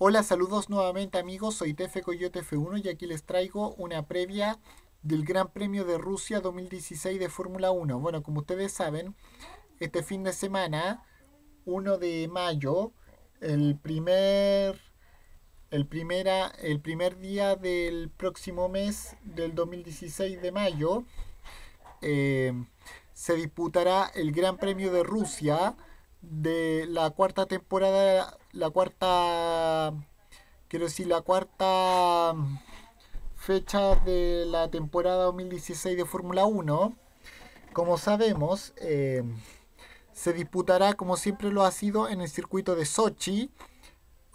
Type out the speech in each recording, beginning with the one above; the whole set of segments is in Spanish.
Hola, saludos nuevamente amigos, soy Tefe Coyote F1 y aquí les traigo una previa del Gran Premio de Rusia 2016 de Fórmula 1. Bueno, como ustedes saben, este fin de semana, 1 de mayo, el primer, el primera, el primer día del próximo mes del 2016 de mayo, eh, se disputará el Gran Premio de Rusia de la cuarta temporada, la cuarta, quiero decir, la cuarta fecha de la temporada 2016 de Fórmula 1. Como sabemos, eh, se disputará como siempre lo ha sido en el circuito de Sochi.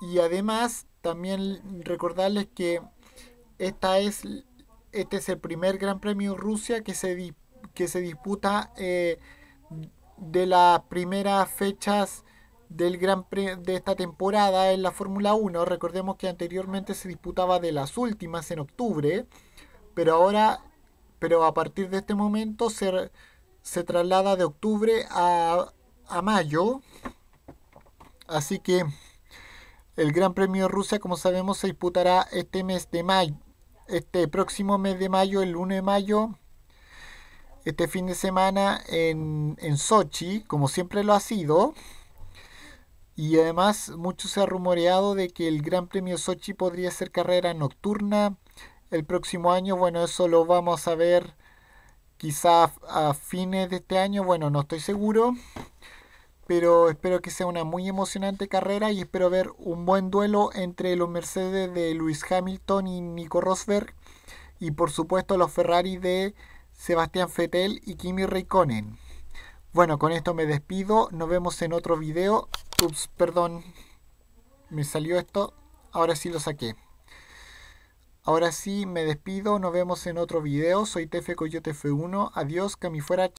Y además, también recordarles que esta es, este es el primer Gran Premio Rusia que se, que se disputa eh, de las primeras fechas del gran de esta temporada en la Fórmula 1. Recordemos que anteriormente se disputaba de las últimas en octubre, pero ahora, pero a partir de este momento se, traslada de octubre a, a mayo. Así que el Gran Premio de Rusia, como sabemos, se disputará este mes de mayo, este próximo mes de mayo, el 1 de mayo, este fin de semana en, Sochi, como siempre lo ha sido. Y además mucho se ha rumoreado de que el Gran Premio Sochi podría ser carrera nocturna el próximo año. Bueno, eso lo vamos a ver quizá a fines de este año. Bueno, no estoy seguro. Pero espero que sea una muy emocionante carrera y espero ver un buen duelo entre los Mercedes de Lewis Hamilton y Nico Rosberg. Y por supuesto los Ferrari de Sebastián Fetel y Kimi Reikonen. Bueno, con esto me despido. Nos vemos en otro video. Ups, perdón. Me salió esto. Ahora sí lo saqué. Ahora sí me despido. Nos vemos en otro video. Soy Tefe Coyote F1. Adiós, camifuera fuera.